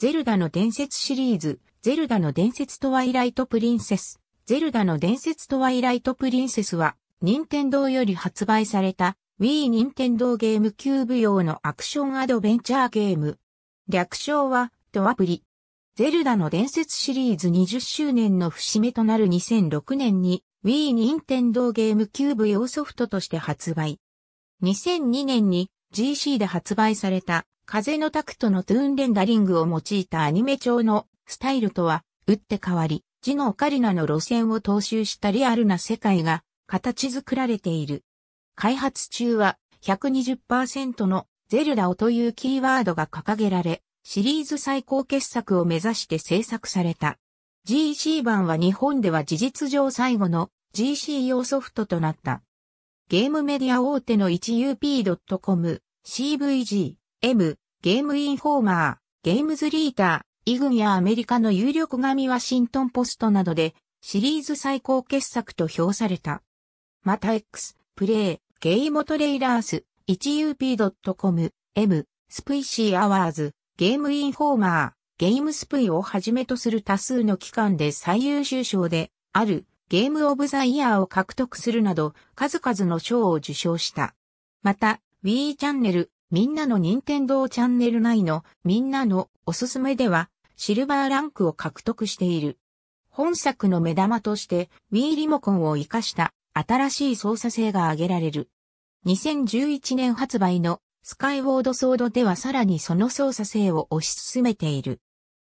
ゼルダの伝説シリーズ、ゼルダの伝説トワイライトプリンセス。ゼルダの伝説トワイライトプリンセスは、任天堂より発売された Wii 任天堂ゲームキューブ用のアクションアドベンチャーゲーム。略称は、トワプリ。ゼルダの伝説シリーズ20周年の節目となる2006年に Wii 任天堂ゲームキューブ用ソフトとして発売。2002年に GC で発売された風のタクトのトゥーンレンダリングを用いたアニメ調のスタイルとは、打って変わり、ジノオカリナの路線を踏襲したリアルな世界が形作られている。開発中は120%のゼルダをというキーワードが掲げられ、シリーズ最高傑作を目指して制作された。GC 版は日本では事実上最後の GC 用ソフトとなった。ゲームメディア大手の 1up.com、CVG、M、ゲームインフォーマー、ゲームズリーター、イグやアメリカの有力紙ワシントンポストなどでシリーズ最高傑作と評された。また X、プレイ、ゲイモトレイラース、1up.com、M、スプイシーアワーズ、ゲームインフォーマー、ゲームスプイをはじめとする多数の機関で最優秀賞であるゲームオブザイヤーを獲得するなど数々の賞を受賞した。また、Wii チャンネル、みんなの任天堂チャンネル内のみんなのおすすめではシルバーランクを獲得している。本作の目玉として Wii リモコンを活かした新しい操作性が挙げられる。2011年発売のスカイウォードソードではさらにその操作性を推し進めている。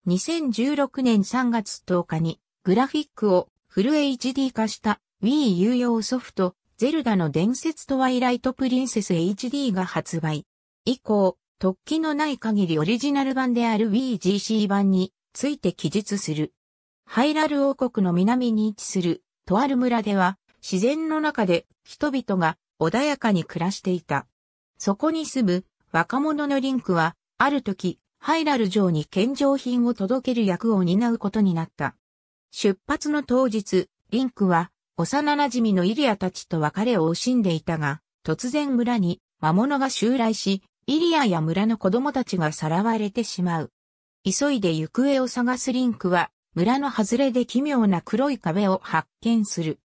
2016年3月10日にグラフィックをフル HD 化した Wii 有用ソフトゼルダの伝説トワイライトプリンセス HD が発売。以降、突起のない限りオリジナル版である w g c 版について記述する。ハイラル王国の南に位置するとある村では自然の中で人々が穏やかに暮らしていた。そこに住む若者のリンクはある時ハイラル城に献上品を届ける役を担うことになった。出発の当日、リンクは幼馴染のイリアたちと別れを惜しんでいたが、突然村に魔物が襲来し、イリアや村の子供たちがさらわれてしまう。急いで行方を探すリンクは、村の外れで奇妙な黒い壁を発見する。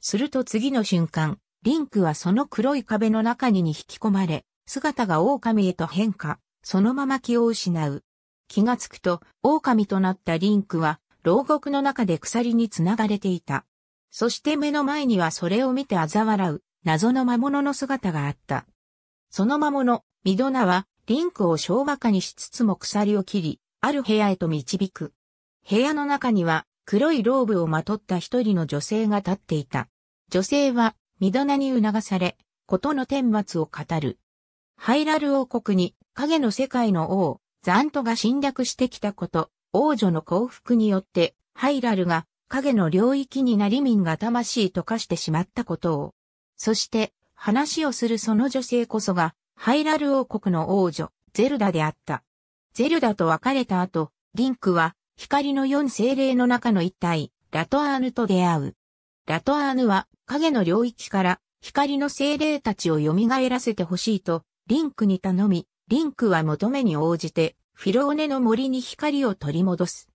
すると次の瞬間、リンクはその黒い壁の中にに引き込まれ、姿が狼へと変化、そのまま気を失う。気がつくと、狼となったリンクは、牢獄の中で鎖につながれていた。そして目の前にはそれを見て嘲笑う、謎の魔物の姿があった。その魔物、ミドナは、リンクを小馬鹿にしつつも鎖を切り、ある部屋へと導く。部屋の中には、黒いローブをまとった一人の女性が立っていた。女性は、ミドナに促され、ことの顛末を語る。ハイラル王国に、影の世界の王、ザントが侵略してきたこと、王女の幸福によって、ハイラルが、影の領域になり民が魂と化してしまったことを。そして、話をするその女性こそが、ハイラル王国の王女、ゼルダであった。ゼルダと別れた後、リンクは、光の四精霊の中の一体、ラトアーヌと出会う。ラトアーヌは、影の領域から、光の精霊たちを蘇らせてほしいと、リンクに頼み、リンクは求めに応じて、フィローネの森に光を取り戻す。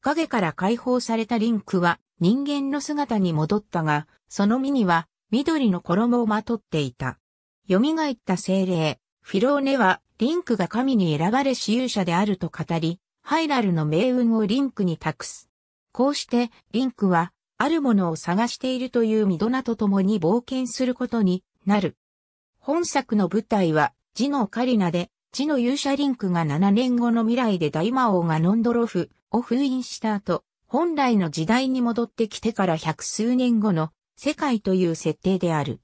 影から解放されたリンクは、人間の姿に戻ったが、その身には、緑の衣をまとっていた。蘇った精霊、フィローネは、リンクが神に選ばれ私有者であると語り、ハイラルの命運をリンクに託す。こうして、リンクは、あるものを探しているというミドナと共に冒険することになる。本作の舞台は、ジノ・カリナで、ジノ勇者リンクが7年後の未来で大魔王がノンドロフを封印した後、本来の時代に戻ってきてから百数年後の世界という設定である。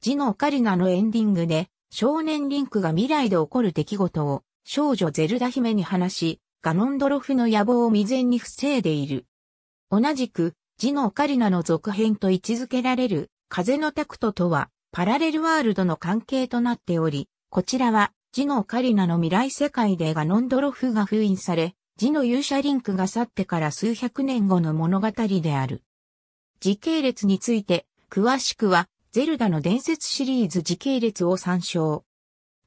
ジのオカリナのエンディングで、少年リンクが未来で起こる出来事を少女ゼルダ姫に話し、ガノンドロフの野望を未然に防いでいる。同じく、ジノオカリナの続編と位置づけられる、風のタクトとは、パラレルワールドの関係となっており、こちらは、ジノオカリナの未来世界でガノンドロフが封印され、ジの勇者リンクが去ってから数百年後の物語である。時系列について、詳しくは、ゼルダの伝説シリーズ時系列を参照。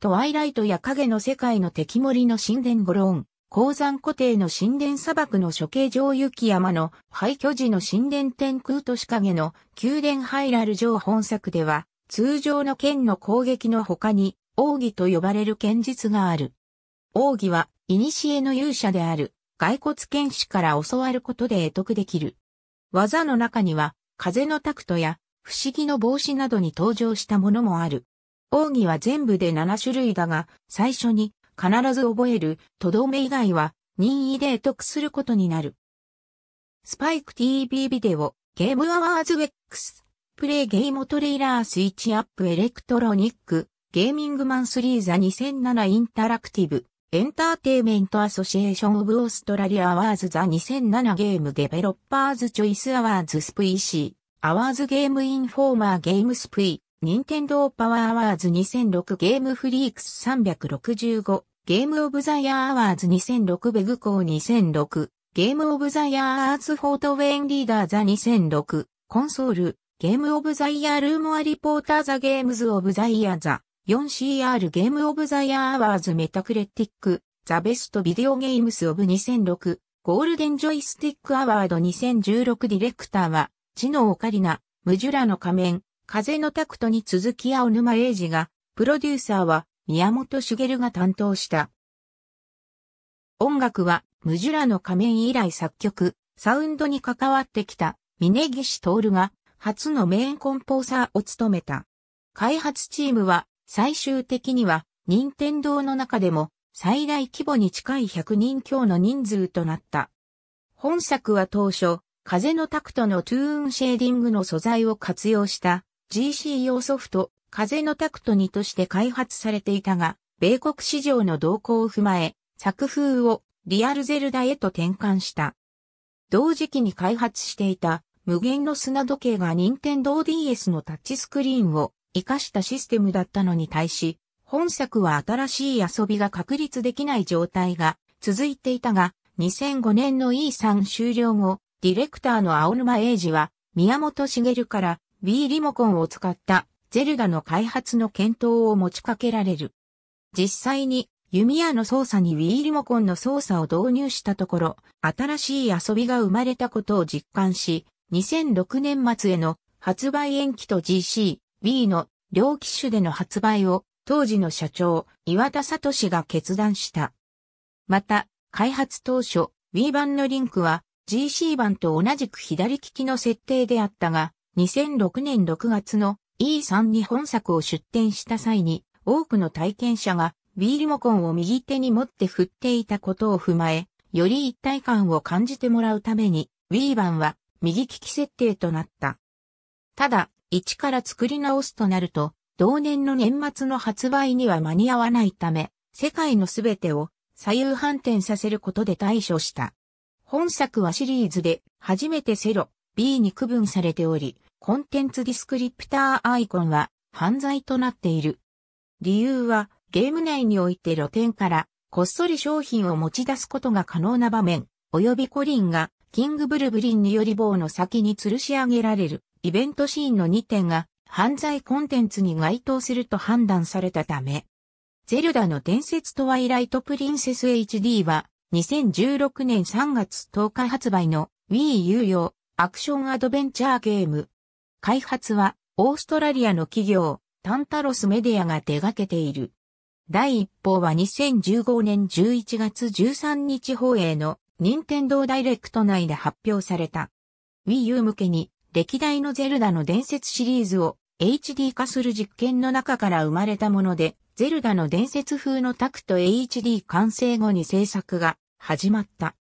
トワイライトや影の世界の敵森の神殿ゴローン、鉱山固定の神殿砂漠の処刑場雪山の廃墟時の神殿天空都市影の宮殿ハイラル城本作では、通常の剣の攻撃の他に、奥義と呼ばれる剣術がある。奥義は、古の勇者である、骸骨剣士から教わることで得得できる。技の中には、風のタクトや、不思議の帽子などに登場したものもある。奥義は全部で7種類だが、最初に必ず覚えるとどめ以外は任意で得することになる。スパイク TV ビデオ、ゲームアワーズ X、プレイゲームトレイラースイッチアップエレクトロニック、ゲーミングマンスリーザ2007インタラクティブ、エンターテイメントアソシエーション・オブ・オーストラリア・アワーズ・ザ・2007ゲームデベロッパーズ・チョイス・アワーズ・スプイシー、アワーズ・ゲーム・インフォーマー・ゲーム・スプイ、ニンテンドー・パワー・アワーズ2006ゲーム・フリークス365、ゲーム・オブ・ザ・ヤー・アワーズ2006ベグコー2006、ゲーム・オブ・ザ・ヤー・アーツ・フォート・ウェイン・リーダー・ザ2006、コンソール、ゲーム・オブ・ザ・イヤー・ルーモア・リポーター・ザ・ゲームズ・オブ・ザ・イヤー・ザ。4CR ゲームオブザイヤーアワーズメタクレティック、ザベストビデオゲームスオブ2006、ゴールデンジョイスティックアワード2016ディレクターは、知能オカリナ、ムジュラの仮面、風のタクトに続き青沼英二が、プロデューサーは宮本茂が担当した。音楽は、ムジュラの仮面以来作曲、サウンドに関わってきた、峯岸徹が、初のメインコンポーサーを務めた。開発チームは、最終的には、任天堂の中でも最大規模に近い100人強の人数となった。本作は当初、風のタクトのトゥーンシェーディングの素材を活用した GC 用ソフト、風のタクト2として開発されていたが、米国市場の動向を踏まえ、作風をリアルゼルダへと転換した。同時期に開発していた無限の砂時計が任天堂 DS のタッチスクリーンを生かしたシステムだったのに対し、本作は新しい遊びが確立できない状態が続いていたが、2005年の E3 終了後、ディレクターの青沼英二は、宮本茂から Wii リモコンを使ったゼルダの開発の検討を持ちかけられる。実際に弓矢の操作に Wii リモコンの操作を導入したところ、新しい遊びが生まれたことを実感し、2006年末への発売延期と GC、B の両機種での発売を当時の社長、岩田聡が決断した。また、開発当初、Wii 版のリンクは GC 版と同じく左利きの設定であったが、2006年6月の E3 に本作を出展した際に、多くの体験者が B リモコンを右手に持って振っていたことを踏まえ、より一体感を感じてもらうために、Wii 版は右利き設定となった。ただ、一から作り直すとなると、同年の年末の発売には間に合わないため、世界のすべてを左右反転させることで対処した。本作はシリーズで初めてセロ B に区分されており、コンテンツディスクリプターアイコンは犯罪となっている。理由はゲーム内において露店からこっそり商品を持ち出すことが可能な場面、及びコリンがキングブルブリンにより棒の先に吊るし上げられるイベントシーンの2点が犯罪コンテンツに該当すると判断されたため、ゼルダの伝説トワイライトプリンセス HD は2016年3月10日発売の Wii U 用アクションアドベンチャーゲーム。開発はオーストラリアの企業タンタロスメディアが手掛けている。第一報は2015年11月13日放映の任天堂ダイレクト内で発表された。Wii U 向けに歴代のゼルダの伝説シリーズを HD 化する実験の中から生まれたもので、ゼルダの伝説風のタクト HD 完成後に制作が始まった。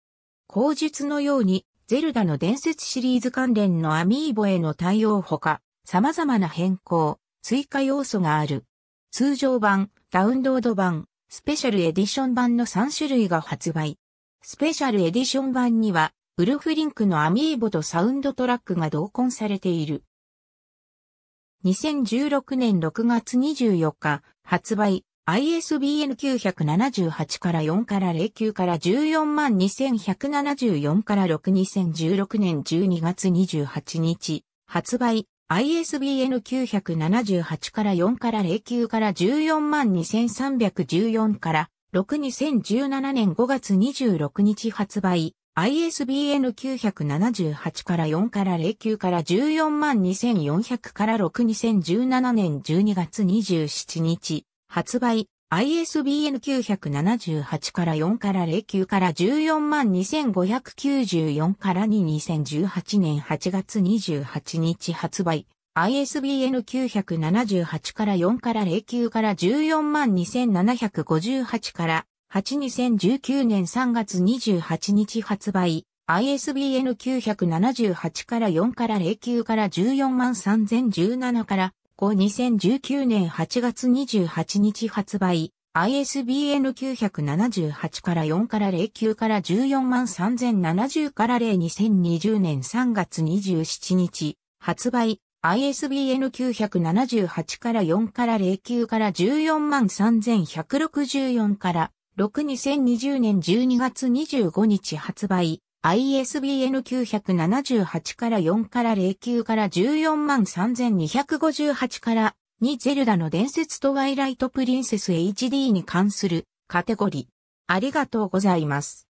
口述のように、ゼルダの伝説シリーズ関連のアミーボへの対応ほか、様々な変更、追加要素がある。通常版、ダウンロード版、スペシャルエディション版の3種類が発売。スペシャルエディション版には、ウルフリンクのアミーボとサウンドトラックが同梱されている。2016年6月24日、発売、ISBN 978から4から09から14万2174から62016年12月28日、発売、ISBN 978から4から09から14万2314から62017年5月26日発売、ISBN 978から4から09から14 2400から6 2017年12月27日発売 ISBN 978から4から09から14 2594から2 2018年8月28日発売 ISBN 978から4から09から14 2758から82019年3月28日発売、ISBN 978から4から09から14 3017から5 2019年8月28日発売、ISBN 978から4から09から14 3070から0 2020年3月27日発売、ISBN 978から4から09から14 3164から62020年12月25日発売、ISBN 978から4から09から14万3258から2ゼルダの伝説トワイライトプリンセス HD に関するカテゴリー。ありがとうございます。